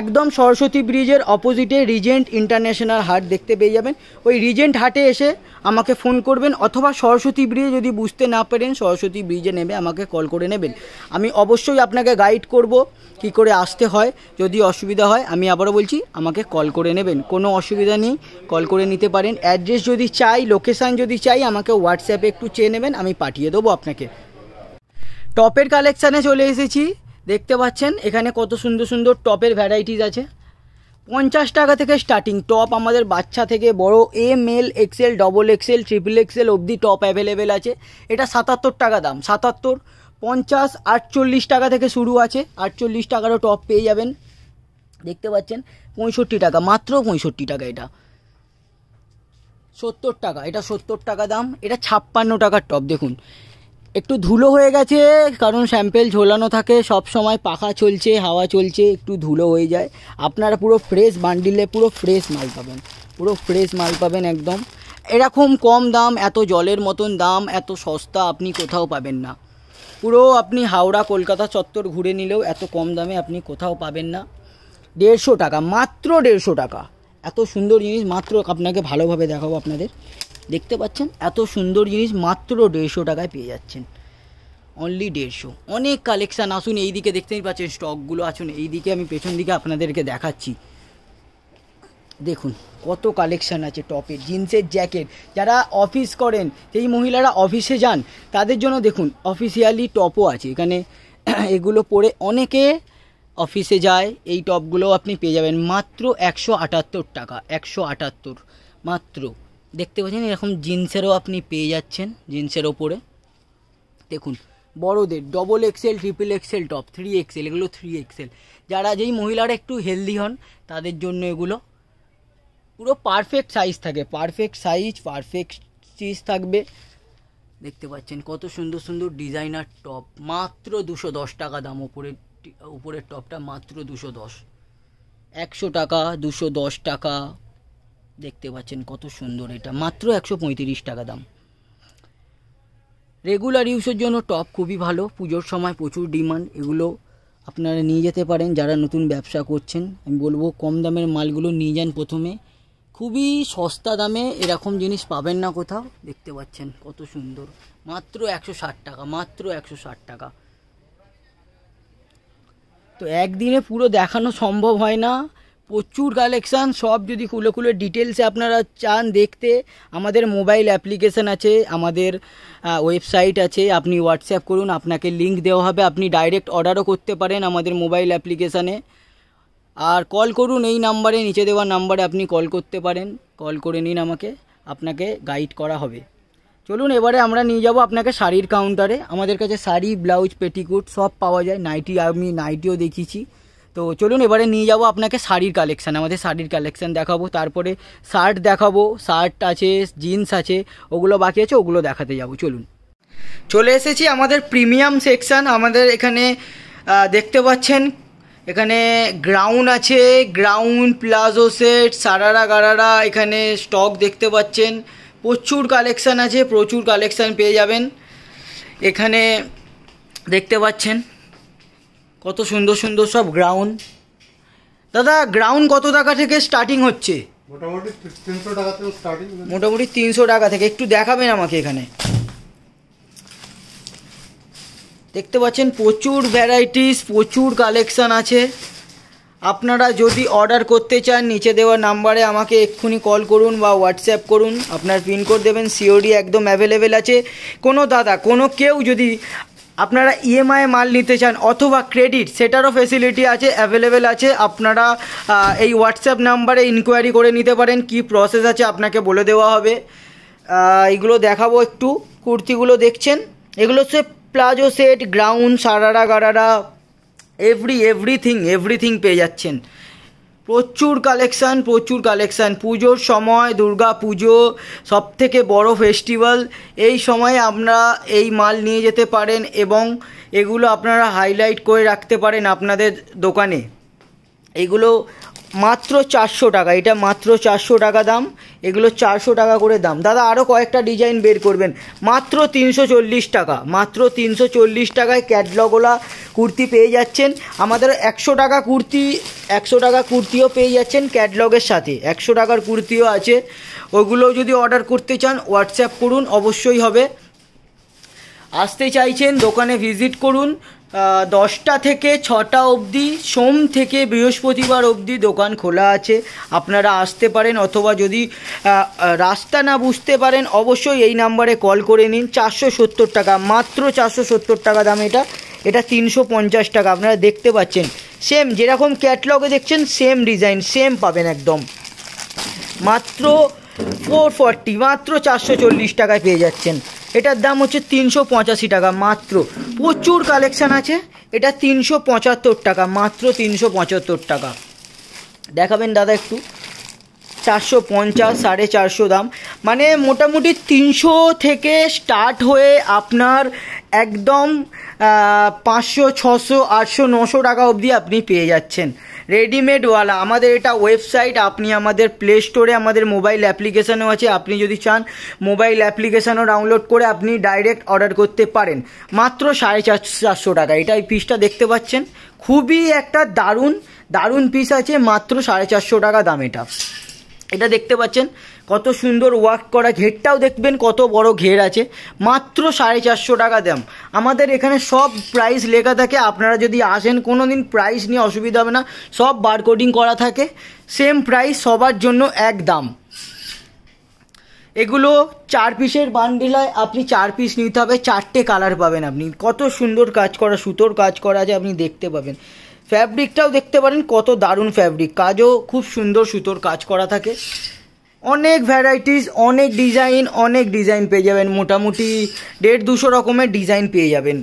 একদম সরস্বতী ব্রিজের অপোজিটে রিজেন্ট ইন্টারন্যাশনাল হাট দেখতে পেয়ে যাবেন ওই রিজেন্ট হাটে এসে আমাকে ফোন করবেন অথবা সরস্বতী ব্রিজে যদি বুঝতে না পেরেন সরস্বতী ব্রিজে নেবে আমাকে কল করে নেবেন আমি অবশ্যই আপনাকে গাইড করব কি করে আসতে হয় যদি অসুবিধা হয় আমি আবারও বলছি আমাকে কল করে নেবেন কোনো অসুবিধা নেই কল করে নিতে পারেন অ্যাড্রেস যদি চাই লোকেশান যদি চাই আমাকে হোয়াটসঅ্যাপে একটু চেয়ে নেবেন আমি পাঠিয়ে দেবো আপনাকে টপের কালেকশানে চলে এসেছি দেখতে পাচ্ছেন এখানে কত সুন্দর সুন্দর টপের ভ্যারাইটিস আছে পঞ্চাশ টাকা থেকে স্টার্টিং টপ আমাদের বাচ্চা থেকে বড় M L XL double XL triple XL অবধি টপ অ্যাভেলেবেল আছে এটা সাতাত্তর টাকা দাম সাতাত্তর পঞ্চাশ আটচল্লিশ টাকা থেকে শুরু আছে আটচল্লিশ টাকারও টপ পেয়ে যাবেন দেখতে পাচ্ছেন পঁয়ষট্টি টাকা মাত্র পঁয়ষট্টি টাকা এটা সত্তর টাকা এটা সত্তর টাকা দাম এটা ছাপ্পান্ন টাকার টপ দেখুন একটু ধুলো হয়ে গেছে কারণ স্যাম্পেল ঝোলানো থাকে সব সময় পাখা চলছে হাওয়া চলছে একটু ধুলো হয়ে যায় আপনারা পুরো ফ্রেশ বান্ডিলে পুরো ফ্রেশ মাল পাবেন পুরো ফ্রেশ মাল পাবেন একদম এরকম কম দাম এত জলের মতন দাম এত সস্তা আপনি কোথাও পাবেন না পুরো আপনি হাওড়া কলকাতা চত্বর ঘুরে নিলেও এত কম দামে আপনি কোথাও পাবেন না দেড়শো টাকা মাত্র দেড়শো টাকা এত সুন্দর জিনিস মাত্র আপনাকে ভালোভাবে দেখাবো আপনাদের দেখতে পাচ্ছেন এত সুন্দর জিনিস মাত্র দেড়শো টাকায় পেয়ে যাচ্ছেন অনলি দেড়শো অনেক কালেকশান আসুন এই দিকে দেখতেই পাচ্ছেন স্টকগুলো আসুন এই দিকে আমি পেছন দিকে আপনাদেরকে দেখাচ্ছি দেখুন কত কালেকশান আছে টপের জিন্সের জ্যাকেট যারা অফিস করেন সেই মহিলারা অফিসে যান তাদের জন্য দেখুন অফিসিয়ালি টপও আছে এখানে এগুলো পরে অনেকে অফিসে যায় এই টপগুলো আপনি পেয়ে যাবেন মাত্র একশো আটাত্তর টাকা একশো আটাত্তর মাত্র দেখতে পাচ্ছেন এরকম জিন্সেরও আপনি পেয়ে যাচ্ছেন জিন্সের ওপরে দেখুন বড়দের double XL triple XL top three XL এগুলো থ্রি এক্সেল যারা যেই মহিলারা একটু হেলদি হন তাদের জন্য এগুলো পুরো পারফেক্ট সাইজ থাকে পারফেক্ট সাইজ পারফেক্ট চিজ থাকবে দেখতে পাচ্ছেন কত সুন্দর সুন্দর ডিজাইনার টপ মাত্র দুশো দশ টাকা দাম উপরের উপরের টপটা মাত্র দুশো দশ একশো টাকা দুশো দশ টাকা দেখতে পাচ্ছেন কত সুন্দর এটা মাত্র একশো পঁয়ত্রিশ টাকা দাম রেগুলার ইউজের জন্য টপ খুবই ভালো পুজোর সময় প্রচুর ডিমান্ড এগুলো আপনারা নিয়ে যেতে পারেন যারা নতুন ব্যবসা করছেন আমি বলবো কম দামের মালগুলো নিয়ে যান প্রথমে খুবই সস্তা দামে এরকম জিনিস পাবেন না কোথাও দেখতে পাচ্ছেন কত সুন্দর মাত্র একশো টাকা মাত্র একশো টাকা তো একদিনে পুরো দেখানো সম্ভব হয় না প্রচুর কালেকশান সব যদি খুলে খুলে ডিটেলসে আপনারা চান দেখতে আমাদের মোবাইল অ্যাপ্লিকেশান আছে আমাদের ওয়েবসাইট আছে আপনি হোয়াটসঅ্যাপ করুন আপনাকে লিঙ্ক দেওয়া হবে আপনি ডাইরেক্ট অর্ডারও করতে পারেন আমাদের মোবাইল অ্যাপ্লিকেশানে আর কল করুন এই নাম্বারে নিচে দেওয়া নাম্বারে আপনি কল করতে পারেন কল করে নিন আমাকে আপনাকে গাইড করা হবে চলুন এবারে আমরা নিয়ে যাব আপনাকে শাড়ির কাউন্টারে আমাদের কাছে শাড়ি ব্লাউজ পেটিকুট সব পাওয়া যায় নাইটি আমি নাইটিও দেখিয়েছি তো চলুন এবারে নিয়ে যাবো আপনাকে শাড়ির কালেকশান আমাদের শাড়ির কালেকশান দেখাবো তারপরে শার্ট দেখাবো শার্ট আছে জিন্স আছে ওগুলো বাকি আছে ওগুলো দেখাতে যাবো চলুন চলে এসেছি আমাদের প্রিমিয়াম সেকশান আমাদের এখানে দেখতে পাচ্ছেন এখানে গ্রাউন্ড আছে ground palazzo set sharara gharara এখানে স্টক দেখতে পাচ্ছেন প্রচুর কালেকশান আছে প্রচুর কালেকশান পেয়ে যাবেন এখানে দেখতে পাচ্ছেন কত সুন্দর সুন্দর সব গ্রাউন্ড দাদা গ্রাউন্ড কত টাকা থেকে স্টার্টিং হচ্ছে মোটামুটি তিনশো টাকা থেকে একটু দেখাবেন আমাকে এখানে দেখতে পাচ্ছেন প্রচুর ভ্যারাইটিস প্রচুর কালেকশান আছে আপনারা যদি অর্ডার করতে চান নিচে দেওয়া নাম্বারে আমাকে এক্ষুনি কল করুন বা হোয়াটসঅ্যাপ করুন আপনার পিনকোড দেবেন সিওডি একদম অ্যাভেলেবেল আছে কোনো দাদা কোনো কেউ যদি আপনারা ইএমআই e মাল নিতে চান অথবা ক্রেডিট সেটারও ফেসিলিটি আছে অ্যাভেলেবেল আছে আপনারা এই হোয়াটসঅ্যাপ নাম্বারে ইনকোয়ারি করে নিতে পারেন কি প্রসেস আছে আপনাকে বলে দেওয়া হবে এগুলো দেখাবো একটু কুর্তিগুলো দেখছেন এগুলো সে প্লাজো সেট গ্রাউন্ড sharara gharara every everything everything পেয়ে যাচ্ছেন প্রচুর কালেকশান প্রচুর কালেকশান পুজোর সময় দুর্গা পুজো সব থেকে বড়ো ফেস্টিভ্যাল এই সময় আমরা এই মাল নিয়ে যেতে পারেন এবং এগুলো আপনারা হাইলাইট করে রাখতে পারেন আপনাদের দোকানে এগুলো মাত্র চারশো টাকা এটা মাত্র চারশো টাকা দাম এগুলো চারশো টাকা করে দাম দাদা আরও কয়েকটা ডিজাইন বের করবেন মাত্র তিনশো চল্লিশ টাকা মাত্র তিনশো চল্লিশ টাকায় ক্যাটলগোলা কুর্তি পেয়ে যাচ্ছেন আমাদের একশো টাকা কুর্তি একশো টাকা কুর্তিও পেয়ে যাচ্ছেন ক্যাটলগের সাথে একশো টাকার কুর্তিও আছে ওগুলো যদি অর্ডার করতে চান হোয়াটসঅ্যাপ করুন অবশ্যই হবে আসতে চাইছেন দোকানে ভিজিট করুন দশটা থেকে ছটা অবধি সোম থেকে বৃহস্পতিবার অবধি দোকান খোলা আছে আপনারা আসতে পারেন অথবা যদি রাস্তা না বুঝতে পারেন অবশ্যই এই নাম্বারে কল করে নিন চারশো সত্তর টাকা মাত্র চারশো সত্তর টাকা দাম এটা এটা তিনশো পঞ্চাশ টাকা আপনারা দেখতে পাচ্ছেন সেম যেরকম ক্যাটলগে দেখছেন সেম ডিজাইন সেম পাবেন একদম মাত্র ফোর ফর্টি মাত্র চারশো চল্লিশ টাকায় পেয়ে যাচ্ছেন এটার দাম হচ্ছে তিনশো পঁচাশি টাকা মাত্র প্রচুর কালেকশান আছে এটা তিনশো পঁচাত্তর টাকা মাত্র তিনশো পঁচাত্তর টাকা দেখাবেন দাদা একটু চারশো পঞ্চাশ সাড়ে চারশো দাম মানে মোটামুটি তিনশো থেকে স্টার্ট হয়ে আপনার একদম পাঁচশো ছশো আটশো নশো টাকা অবধি আপনি পেয়ে যাচ্ছেন রেডিমেডওয়ালা আমাদের এটা ওয়েবসাইট আপনি আমাদের প্লে স্টোরে আমাদের মোবাইল অ্যাপ্লিকেশানও আছে আপনি যদি চান মোবাইল অ্যাপ্লিকেশানও ডাউনলোড করে আপনি ডাইরেক্ট অর্ডার করতে পারেন মাত্র সাড়ে চারশো চারশো টাকা এটা এই পিসটা দেখতে পাচ্ছেন খুবই একটা দারুণ দারুণ পিস আছে মাত্র সাড়ে চারশো টাকা দাম এটা এটা দেখতে পাচ্ছেন কত সুন্দর ওয়ার্ক করা ঘেরটাও দেখবেন কত বড় ঘের আছে মাত্র সাড়ে চারশো টাকা দাম আমাদের এখানে সব প্রাইস লেখা থাকে আপনারা যদি আসেন কোনো দিন প্রাইস নিয়ে অসুবিধা হবে না সব বারকোডিং করা থাকে সেম প্রাইস সবার জন্য এক দাম এগুলো চার পিসের বান্ডিলায় আপনি চার পিস নিতে হবে চারটে কালার পাবেন আপনি কত সুন্দর কাজ করা সুতোর কাজ করা আছে আপনি দেখতে পাবেন ফ্যাব্রিকটাও দেখতে পারেন কত দারুণ ফ্যাব্রিক কাজও খুব সুন্দর সুতোর কাজ করা থাকে অনেক ভ্যারাইটিস অনেক ডিজাইন অনেক ডিজাইন পেয়ে যাবেন মোটামুটি দেড় দুশো রকমের ডিজাইন পেয়ে যাবেন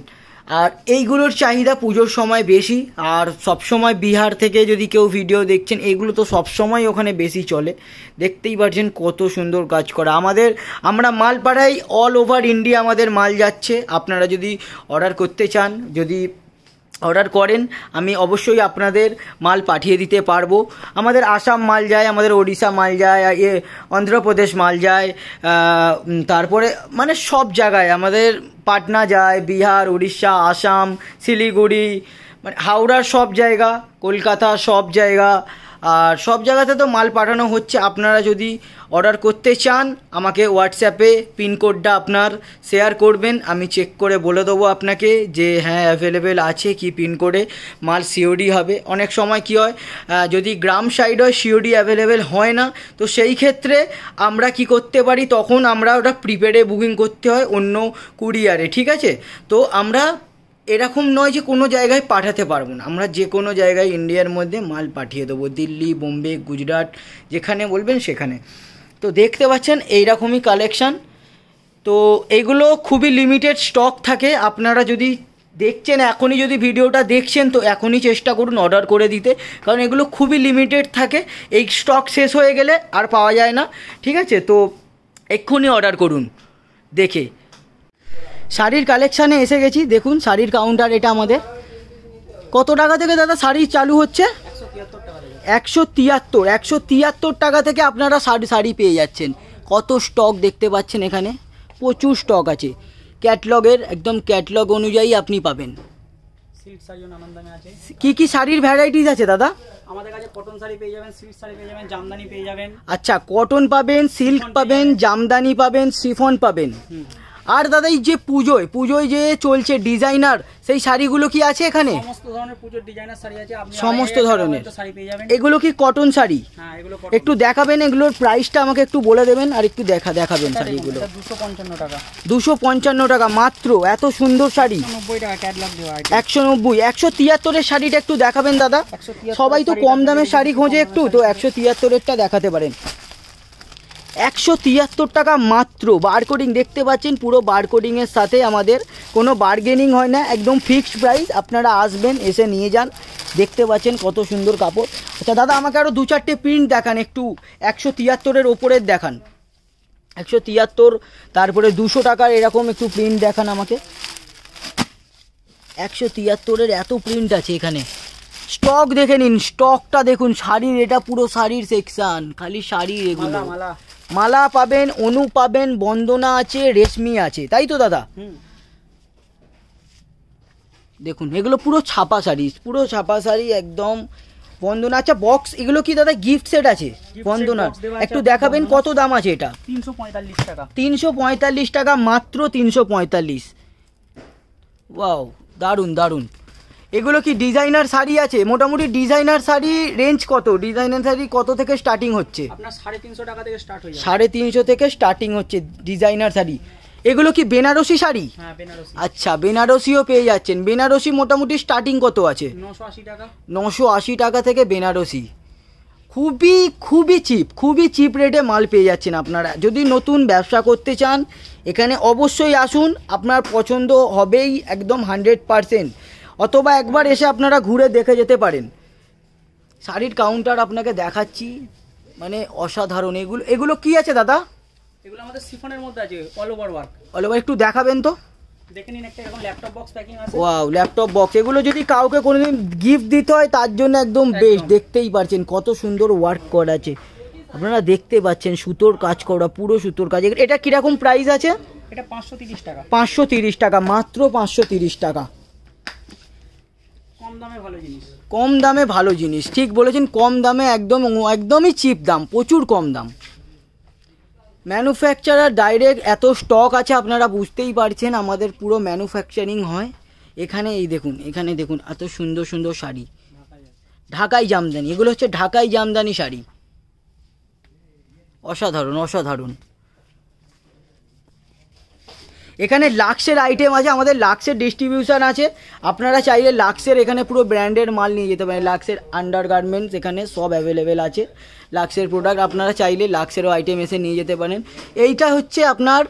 আর এইগুলোর চাহিদা পুজোর সময় বেশি আর সবসময় বিহার থেকে যদি কেউ ভিডিও দেখছেন এগুলো তো সবসময় ওখানে বেশি চলে দেখতেই পারছেন কত সুন্দর কাজ করা আমাদের আমরা মাল পাঠাই অল ওভার ইন্ডিয়া আমাদের মাল যাচ্ছে আপনারা যদি অর্ডার করতে চান যদি অর্ডার করেন আমি অবশ্যই আপনাদের মাল পাঠিয়ে দিতে পারবো আমাদের আসাম মাল যায় আমাদের ওড়িশা মাল যায় এ ইয়ে, অন্ধ্রপ্রদেশ মাল যায় তারপরে মানে সব জায়গায় আমাদের পাটনা যায় বিহার উড়িষ্যা আসাম শিলিগুড়ি মানে হাওড়ার সব জায়গা কলকাতা সব জায়গা আর সব জায়গাতে তো মাল পাঠানো হচ্ছে আপনারা যদি অর্ডার করতে চান আমাকে হোয়াটসঅ্যাপে পিনকোডটা আপনার শেয়ার করবেন আমি চেক করে বলে দেবো আপনাকে যে হ্যাঁ অ্যাভেলেবেল আছে কি পিনকোডে মাল সিওডি হবে অনেক সময় কি হয় যদি গ্রাম সাইড হয় সিওডি অ্যাভেলেবেল হয় না তো সেই ক্ষেত্রে আমরা কি করতে পারি তখন আমরা ওটা প্রিপেডে বুকিং করতে হয় অন্য কুরিয়ারে ঠিক আছে তো আমরা এরকম নয় যে কোনো জায়গায় পাঠাতে পারবো না আমরা যে কোনো জায়গায় ইন্ডিয়ার মধ্যে মাল পাঠিয়ে দেবো দিল্লি বোম্বে গুজরাট যেখানে বলবেন সেখানে তো দেখতে পাচ্ছেন এইরকমই কালেকশান তো এইগুলো খুবই লিমিটেড স্টক থাকে আপনারা যদি দেখছেন এখনই যদি ভিডিওটা দেখছেন তো এখনই চেষ্টা করুন অর্ডার করে দিতে কারণ এগুলো খুবই লিমিটেড থাকে এই স্টক শেষ হয়ে গেলে আর পাওয়া যায় না ঠিক আছে তো এক্ষুনি অর্ডার করুন দেখে শাড়ির কালেকশানে এসে গেছি দেখুন শাড়ির কাউন্টার এটা আমাদের কত টাকা থেকে দাদা শাড়ি চালু হচ্ছে একশো তিয়াত্তর একশো তিয়াত্তর টাকা থেকে আপনারা শাড়ি শাড়ি পেয়ে যাচ্ছেন কত স্টক দেখতে পাচ্ছেন এখানে প্রচুর স্টক আছে ক্যাটলগের একদম ক্যাটলগ অনুযায়ী আপনি পাবেন কি কি শাড়ির ভ্যারাইটিস আছে দাদা আমাদের কাছে আচ্ছা কটন পাবেন সিল্ক পাবেন জামদানি পাবেন শিফন পাবেন আর দাদা এই যে পুজোয় পুজোয় যে চলছে ডিজাইনার সেই শাড়িগুলো কি আছে এখানে সমস্ত ধরনের এগুলো কি কটন শাড়ি হ্যাঁ, একটু দেখাবেন এগুলোর প্রাইসটা আমাকে একটু বলে দেবেন আর একটু দেখা দেখাবেন শাড়িগুলো দুশো পঞ্চান্ন টাকা মাত্র এত সুন্দর শাড়ি একশো নব্বই একশো তিয়াত্তরের শাড়িটা একটু দেখাবেন দাদা সবাই তো কম দামের শাড়ি খোঁজে একটু তো একশো তিয়াত্তরেরটা দেখাতে পারেন একশো তিয়াত্তর টাকা মাত্র বারকোডিং দেখতে পাচ্ছেন পুরো বারকোডিংয়ের সাথে আমাদের কোনো বার্গেনিং হয় না একদম ফিক্সড প্রাইস আপনারা আসবেন এসে নিয়ে যান দেখতে পাচ্ছেন কত সুন্দর কাপড় আচ্ছা দাদা আমাকে আরও দু চারটে প্রিন্ট দেখান একটু একশো তিয়াত্তরের ওপরের দেখান একশো তিয়াত্তর তারপরে দুশো টাকার এরকম একটু প্রিন্ট দেখান আমাকে একশো তিয়াত্তরের এত প্রিন্ট আছে এখানে স্টক দেখে নিন স্টকটা দেখুন শাড়ির এটা পুরো শাড়ির সেকশান খালি শাড়ির এগুলো মালা পাবেন অনু পাবেন বন্দনা আছে রেশমি আছে তাই তো দাদা দেখুন এগুলো পুরো ছাপা শাড়ি পুরো ছাপা শাড়ি একদম বন্দনা আচ্ছা বক্স এগুলো কি দাদা গিফট সেট আছে বন্দনার একটু দেখাবেন কত দাম আছে এটা তিনশো পঁয়তাল্লিশ টাকা তিনশো পঁয়তাল্লিশ টাকা মাত্র তিনশো পঁয়তাল্লিশ ওয়াও দারুণ দারুণ এগুলো কি ডিজাইনার শাড়ি আছে মোটামুটি ডিজাইনার শাড়ি রেঞ্জ কত ডিজাইনার শাড়ি কত থেকে স্টার্টিং হচ্ছে সাড়ে তিনশো থেকে স্টার্টিং হচ্ছে ডিজাইনার শাড়ি এগুলো কি বেনারসি শাড়ি হ্যাঁ, আচ্ছা বেনারসিও পেয়ে যাচ্ছেন বেনারসি মোটামুটি স্টার্টিং কত আছে নশো আশি টাকা থেকে বেনারসি খুবই খুবই চিপ খুবই চিপ রেটে মাল পেয়ে যাচ্ছেন আপনারা যদি নতুন ব্যবসা করতে চান এখানে অবশ্যই আসুন আপনার পছন্দ হবেই একদম হান্ড্রেড পারসেন্ট অথবা একবার এসে আপনারা ঘুরে দেখে যেতে পারেন শাড়ির কাউন্টার আপনাকে দেখাচ্ছি মানে অসাধারণ এগুলো এগুলো কি আছে দাদা এগুলো আমাদের সিফনের মধ্যে আছে all over work all over একটু দেখাবেন তো দেখে নিন একটা এরকম ল্যাপটপ বক্স প্যাকিং আছে ওয়াও ল্যাপটপ বক্স এগুলো যদি কাউকে কোনোদিন গিফট দিতে হয় তার জন্য একদম বেস্ট দেখতেই পারছেন কত সুন্দর ওয়ার্ক করা আছে আপনারা দেখতে পাচ্ছেন সুতোর কাজ করা পুরো সুতোর কাজ এটা কিরকম প্রাইস আছে এটা পাঁচশো তিরিশ টাকা পাঁচশো তিরিশ টাকা মাত্র পাঁচশো তিরিশ টাকা কম দামে ভালো জিনিস ঠিক বলেছেন কম দামে একদম একদমই চিপ দাম প্রচুর কম দাম ম্যানুফ্যাকচারার ডাইরেক্ট এত স্টক আছে আপনারা বুঝতেই পারছেন আমাদের পুরো ম্যানুফ্যাকচারিং হয় এখানে এই দেখুন এখানে দেখুন এত সুন্দর সুন্দর শাড়ি ঢাকাই জামদানি এগুলো হচ্ছে ঢাকাই জামদানি শাড়ি অসাধারণ অসাধারণ এখানে লাক্সের আইটেম আছে আমাদের লাক্সের ডিস্ট্রিবিউশান আছে আপনারা চাইলে লাক্সের এখানে পুরো ব্র্যান্ডের মাল নিয়ে যেতে পারেন লাক্সের আন্ডার গার্মেন্টস এখানে সব অ্যাভেলেবেল আছে লাক্সের প্রোডাক্ট আপনারা চাইলে লাক্সেরও আইটেম এসে নিয়ে যেতে পারেন এইটা হচ্ছে আপনার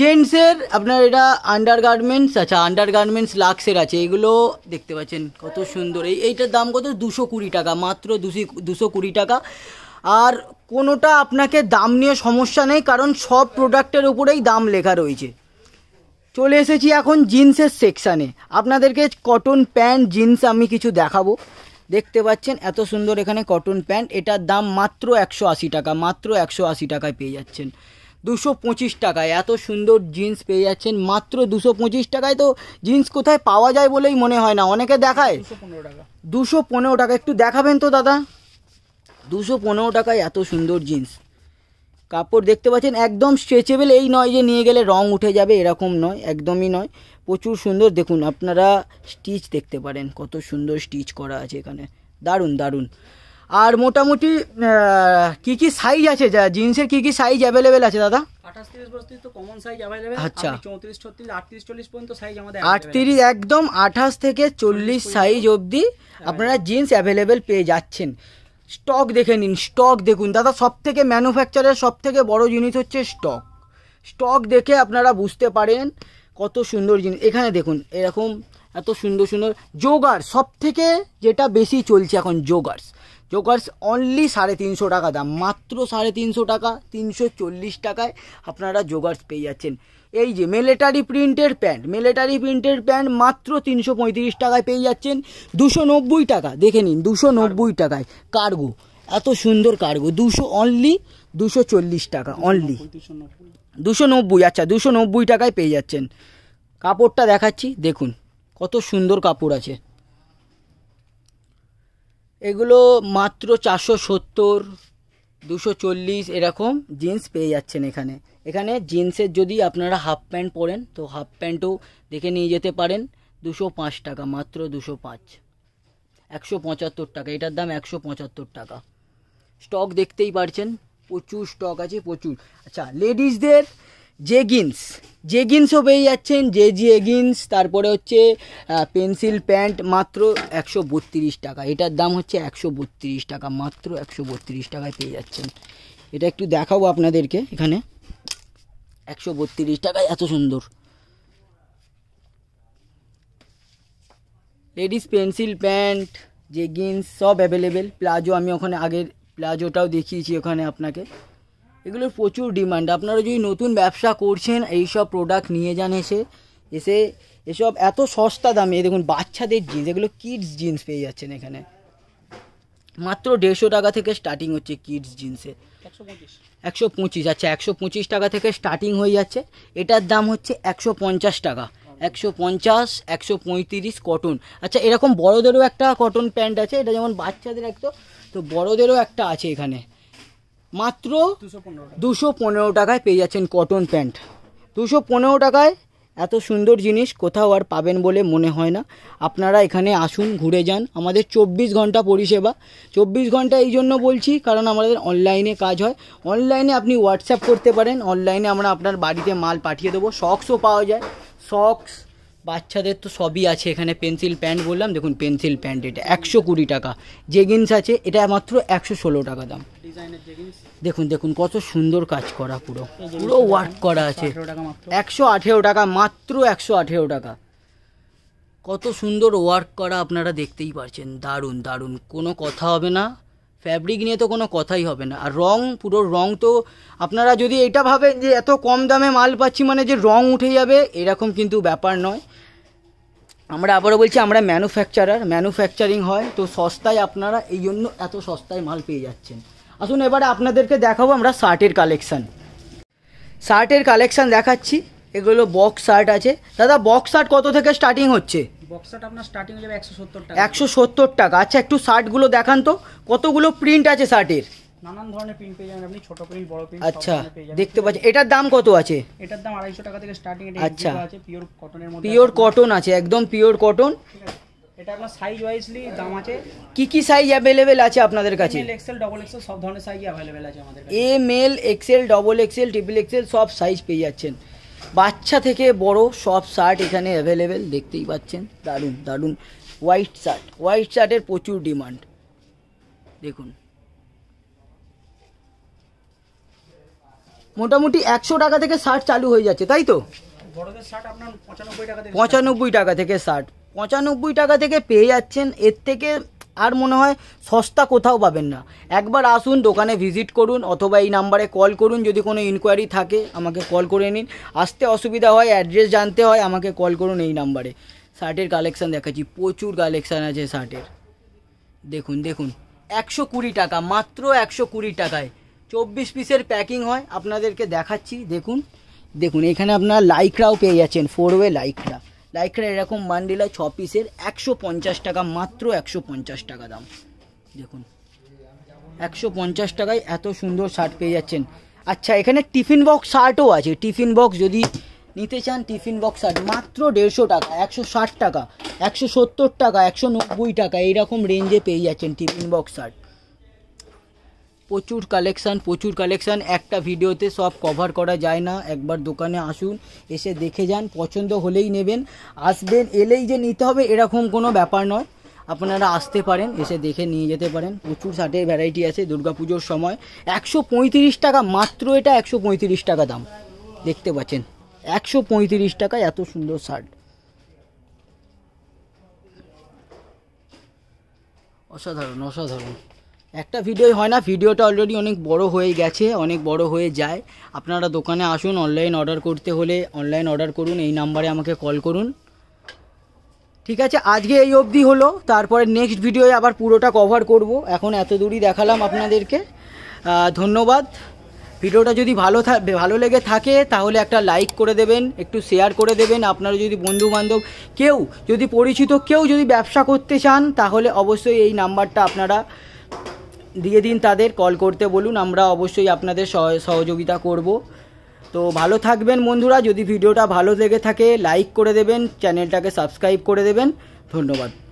জেন্টসের আপনার এটা আন্ডার গার্মেন্টস আচ্ছা আন্ডার গার্মেন্টস লাক্সের আছে এগুলো দেখতে পাচ্ছেন কত সুন্দর এই এইটার দাম কত দুশো কুড়ি টাকা মাত্র দুশো দুশো কুড়ি টাকা আর কোনোটা আপনাকে দাম নিয়ে সমস্যা নেই কারণ সব প্রোডাক্টের উপরেই দাম লেখা রয়েছে চলে এসেছি এখন জিন্সের সেকশানে আপনাদেরকে কটন প্যান্ট জিন্স আমি কিছু দেখাবো দেখতে পাচ্ছেন এত সুন্দর এখানে কটন প্যান্ট এটার দাম মাত্র একশো আশি টাকা মাত্র একশো আশি টাকায় পেয়ে যাচ্ছেন দুশো পঁচিশ টাকায় এত সুন্দর জিন্স পেয়ে যাচ্ছেন মাত্র দুশো পঁচিশ টাকায় তো জিন্স কোথায় পাওয়া যায় বলেই মনে হয় না অনেকে দেখায় দুশো পনেরো টাকা একটু দেখাবেন তো দাদা দুশো পনেরো টাকায় এত সুন্দর জিন্স কাপড় দেখতে পাচ্ছেন একদম স্ট্রেচেবেল এই নয় যে নিয়ে গেলে রং উঠে যাবে এরকম নয় একদমই নয় প্রচুর সুন্দর দেখুন আপনারা স্টিচ দেখতে পারেন কত সুন্দর স্টিচ করা আছে এখানে দারুণ দারুণ আর মোটামুটি কি কি সাইজ আছে যা জিন্সের কি কি সাইজ অ্যাভেলেবেল আছে দাদা আচ্ছা একদম আঠাশ থেকে চল্লিশ সাইজ অবধি হ্যাঁ। আপনারা জিন্স অ্যাভেলেবেল পেয়ে যাচ্ছেন স্টক দেখে নিন স্টক দেখুন দাদা সব থেকে ম্যানুফ্যাকচারের সব থেকে বড় জিনিস হচ্ছে স্টক স্টক দেখে আপনারা বুঝতে পারেন কত সুন্দর জিনিস এখানে দেখুন এরকম এত সুন্দর সুন্দর জোগার সব থেকে যেটা বেশি চলছে এখন জোগার্স জোগার্স অনলি সাড়ে তিনশো টাকা দাম মাত্র সাড়ে তিনশো টাকা তিনশো চল্লিশ টাকায় আপনারা জোগার্স পেয়ে যাচ্ছেন এই যে মিলিটারি প্রিন্টের প্যান্ট মিলিটারি প্রিন্টের প্যান্ট মাত্র তিনশো পঁয়ত্রিশ টাকায় পেয়ে যাচ্ছেন দুশো নব্বই টাকা দেখে নিন দুশো নব্বই টাকায় কার্গো এত সুন্দর কার্গো দুশো অনলি দুশো চল্লিশ টাকা অনলি দুশো নব্বই আচ্ছা দুশো নব্বই টাকায় পেয়ে যাচ্ছেন কাপড়টা দেখাচ্ছি দেখুন কত সুন্দর কাপড় আছে এগুলো মাত্র চারশো সত্তর দুশো চল্লিশ এরকম জিন্স পেয়ে যাচ্ছেন এখানে এখানে জিন্সের যদি আপনারা হাফ প্যান্ট পরেন তো হাফ প্যান্টও দেখে নিয়ে যেতে পারেন দুশো পাঁচ টাকা মাত্র দুশো পাঁচ একশো পঁচাত্তর টাকা এটার দাম একশো পঁচাত্তর টাকা স্টক দেখতেই পারছেন প্রচুর স্টক আছে প্রচুর আচ্ছা লেডিসদের জেগিন্স জেগিন্সও পেয়ে যাচ্ছেন যে জেগিন্স তারপরে হচ্ছে পেন্সিল প্যান্ট মাত্র একশো বত্রিশ টাকা এটার দাম হচ্ছে একশো বত্রিশ টাকা মাত্র একশো বত্রিশ টাকায় পেয়ে যাচ্ছেন এটা একটু দেখাবো আপনাদেরকে এখানে একশো বত্রিশ টাকায় এত সুন্দর লেডিস পেন্সিল প্যান্ট যে সব অ্যাভেলেবেল প্লাজো আমি ওখানে আগের প্লাজোটাও দেখিয়েছি ওখানে আপনাকে এগুলোর প্রচুর ডিমান্ড আপনারা যদি নতুন ব্যবসা করছেন এইসব প্রোডাক্ট নিয়ে যান এসে এসে এসব এত সস্তা দামে দেখুন বাচ্চাদের জিন্স এগুলো কিডস জিন্স পেয়ে যাচ্ছেন এখানে মাত্র দেড়শো টাকা থেকে স্টার্টিং হচ্ছে কিডস জিন্সের একশো পঁচিশ আচ্ছা একশো পঁচিশ টাকা থেকে স্টার্টিং হয়ে যাচ্ছে এটার দাম হচ্ছে একশো পঞ্চাশ টাকা একশো পঞ্চাশ একশো পঁয়ত্রিশ কটন আচ্ছা এরকম বড়োদেরও একটা কটন প্যান্ট আছে এটা যেমন বাচ্চাদের একটা তো বড়োদেরও একটা আছে এখানে মাত্র দুশো পনেরো টাকায় পেয়ে যাচ্ছেন কটন প্যান্ট দুশো পনেরো টাকায় এত সুন্দর জিনিস কোথাও আর পাবেন বলে মনে হয় না আপনারা এখানে আসুন ঘুরে যান আমাদের চব্বিশ ঘন্টা পরিষেবা চব্বিশ ঘন্টা এই জন্য বলছি কারণ আমাদের অনলাইনে কাজ হয় অনলাইনে আপনি হোয়াটসঅ্যাপ করতে পারেন অনলাইনে আমরা আপনার বাড়িতে মাল পাঠিয়ে দেবো সক্সও পাওয়া যায় সক্স বাচ্চাদের তো সবই আছে এখানে পেন্সিল প্যান্ট বললাম দেখুন পেন্সিল প্যান্ট এটা একশো কুড়ি টাকা জেগিন্স আছে এটা মাত্র একশো ষোলো টাকা দাম দেখুন দেখুন কত সুন্দর কাজ করা পুরো পুরো ওয়ার্ক করা আছে একশো আঠেরো টাকা মাত্র একশো আঠেরো টাকা কত সুন্দর ওয়ার্ক করা আপনারা দেখতেই পারছেন দারুণ দারুণ কোনো কথা হবে না ফ্যাব্রিক নিয়ে তো কোনো কথাই হবে না আর রং পুরো রং তো আপনারা যদি এটা ভাবেন যে এত কম দামে মাল পাচ্ছি মানে যে রং উঠে যাবে এরকম কিন্তু ব্যাপার নয় আমরা আবারও বলছি আমরা ম্যানুফ্যাকচারার ম্যানুফ্যাকচারিং হয় তো সস্তায় আপনারা এই জন্য এত সস্তায় মাল পেয়ে যাচ্ছেন আসুন এবারে আপনাদেরকে দেখাবো আমরা শার্টের কালেকশান শার্টের কালেকশান দেখাচ্ছি এগুলো বক্স শার্ট আছে দাদা বক্স শার্ট কত থেকে স্টার্টিং হচ্ছে একশো সত্তর টাকা আচ্ছা একটু শার্টগুলো দেখান তো কতগুলো প্রিন্ট আছে শার্টের নানান ধরনের প্রিন্ট পেয়ে যাবেন আপনি ছোট প্রিন্ট বড় প্রিন্ট আচ্ছা দেখতে পাচ্ছেন এটার দাম কত আছে এটার দাম আড়াইশো টাকা থেকে স্টার্টিং এটা আচ্ছা আছে পিওর কটনের মধ্যে পিওর কটন আছে একদম পিওর কটন এটা আপনার সাইজ ওয়াইজলি দাম আছে কি কি সাইজ অ্যাভেলেবেল আছে আপনাদের কাছে এল এক্সেল ডবল এক্সেল সব ধরনের সাইজ অ্যাভেলেবেল আছে আমাদের কাছে M L XL double XL triple XL সব সাইজ পেয়ে যাচ্ছেন বাচ্চা থেকে বড় সব শার্ট এখানে অ্যাভেলেবেল দেখতেই পাচ্ছেন দারুণ দারুণ হোয়াইট শার্ট হোয়াইট শার্টের প্রচুর ডিমান্ড দেখুন মোটামুটি একশো টাকা থেকে শার্ট চালু হয়ে যাচ্ছে তাই তো পঁচানব্বই টাকা থেকে শার্ট পঁচানব্বই টাকা থেকে পেয়ে যাচ্ছেন এর থেকে আর মনে হয় সস্তা কোথাও পাবেন না একবার আসুন দোকানে ভিজিট করুন অথবা এই নাম্বারে কল করুন যদি কোনো ইনকোয়ারি থাকে আমাকে কল করে নিন আসতে অসুবিধা হয় অ্যাড্রেস জানতে হয় আমাকে কল করুন এই নাম্বারে শার্টের কালেকশান দেখাচ্ছি প্রচুর কালেকশান আছে শার্টের দেখুন দেখুন একশো কুড়ি টাকা মাত্র একশো কুড়ি টাকায় চব্বিশ পিসের প্যাকিং হয় আপনাদেরকে দেখাচ্ছি দেখুন দেখুন এখানে আপনার লাইকরাও পেয়ে যাচ্ছেন ফোর ওয়ে লাইকরা লাইকরা এরকম বান্ডিল হয় ছ পিসের একশো পঞ্চাশ টাকা মাত্র একশো পঞ্চাশ টাকা দাম দেখুন একশো পঞ্চাশ টাকায় এত সুন্দর শার্ট পেয়ে যাচ্ছেন আচ্ছা এখানে টিফিন বক্স শার্টও আছে টিফিন বক্স যদি নিতে চান টিফিন বক্স শার্ট মাত্র দেড়শো টাকা একশো ষাট টাকা একশো সত্তর টাকা একশো নব্বই টাকা এইরকম রেঞ্জে পেয়ে যাচ্ছেন টিফিন বক্স শার্ট প্রচুর কালেকশান প্রচুর কালেকশান একটা ভিডিওতে সব কভার করা যায় না একবার দোকানে আসুন এসে দেখে যান পছন্দ হলেই নেবেন আসবেন এলেই যে নিতে হবে এরকম কোনো ব্যাপার নয় আপনারা আসতে পারেন এসে দেখে নিয়ে যেতে পারেন প্রচুর শার্টের ভ্যারাইটি আছে দুর্গাপুজোর সময় একশো টাকা মাত্র এটা একশো টাকা দাম দেখতে পাচ্ছেন একশো পঁয়ত্রিশ টাকা এত সুন্দর শার্ট অসাধারণ অসাধারণ একটা ভিডিও হয় না ভিডিওটা অলরেডি অনেক বড় হয়ে গেছে অনেক বড় হয়ে যায় আপনারা দোকানে আসুন অনলাইন অর্ডার করতে হলে অনলাইন অর্ডার করুন এই নাম্বারে আমাকে কল করুন ঠিক আছে আজকে এই অবধি হলো তারপরে নেক্সট ভিডিওয়ে আবার পুরোটা কভার করব এখন এত দূরই দেখালাম আপনাদেরকে ধন্যবাদ ভিডিওটা যদি ভালো ভালো লেগে থাকে তাহলে একটা লাইক করে দেবেন একটু শেয়ার করে দেবেন আপনারা যদি বন্ধুবান্ধব কেউ যদি পরিচিত কেউ যদি ব্যবসা করতে চান তাহলে অবশ্যই এই নাম্বারটা আপনারা দিয়ে দিন তাদের কল করতে বলুন আমরা অবশ্যই আপনাদের সহযোগিতা করব তো ভালো থাকবেন বন্ধুরা যদি ভিডিওটা ভালো লেগে থাকে লাইক করে দেবেন চ্যানেলটাকে সাবস্ক্রাইব করে দেবেন ধন্যবাদ